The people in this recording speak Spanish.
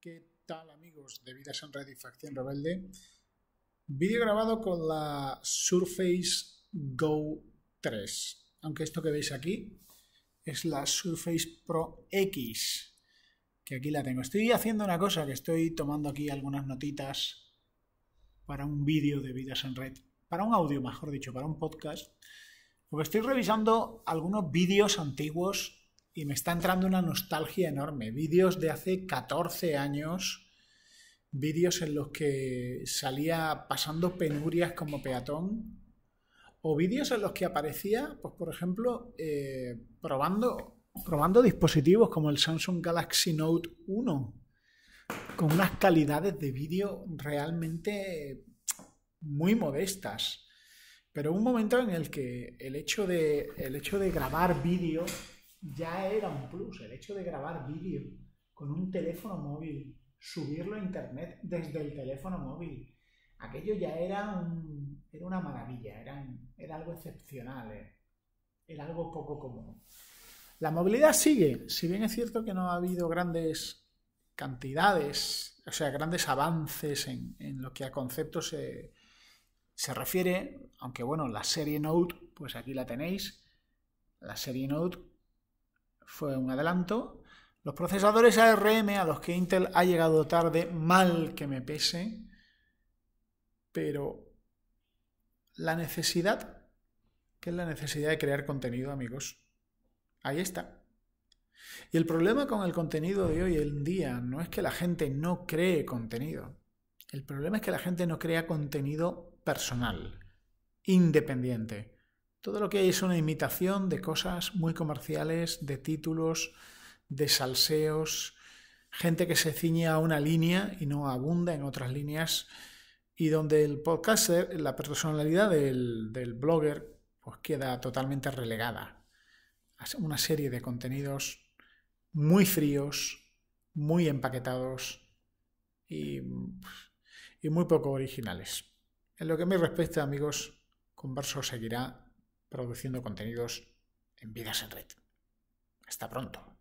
¿Qué tal amigos de Vidas en Red y Facción Rebelde? Vídeo grabado con la Surface Go 3. Aunque esto que veis aquí es la Surface Pro X, que aquí la tengo. Estoy haciendo una cosa, que estoy tomando aquí algunas notitas para un vídeo de Vidas en Red, para un audio, mejor dicho, para un podcast, porque estoy revisando algunos vídeos antiguos y me está entrando una nostalgia enorme. Vídeos de hace 14 años, vídeos en los que salía pasando penurias como peatón, o vídeos en los que aparecía, pues por ejemplo, eh, probando, probando dispositivos como el Samsung Galaxy Note 1, con unas calidades de vídeo realmente muy modestas. Pero un momento en el que el hecho de, el hecho de grabar vídeo ya era un plus el hecho de grabar vídeo con un teléfono móvil, subirlo a internet desde el teléfono móvil. Aquello ya era, un, era una maravilla, era, algo excepcional, eh. era algo poco común. La movilidad sigue, si bien es cierto que no ha habido grandes cantidades, o sea, grandes avances en, lo que a conceptos se, se refiere, aunque bueno, la serie Note, pues aquí la tenéis, la serie Note fue un adelanto. Los procesadores ARM a los que Intel ha llegado tarde, mal que me pese, pero la necesidad, que es la necesidad de crear contenido, amigos, ahí está. Y el problema con el contenido de hoy en día no es que la gente no cree contenido. El problema es que la gente no crea contenido personal, independiente. Todo lo que hay es una imitación de cosas muy comerciales, de títulos, de salseos, gente que se ciñe a una línea y no abunda en otras líneas, y donde el podcaster, la personalidad del, blogger, pues queda totalmente relegada a una serie de contenidos muy fríos, muy empaquetados y, y muy poco originales. En lo que me respecta, amigos, Converso seguirá produciendo contenidos en Vidas en Red. Hasta pronto.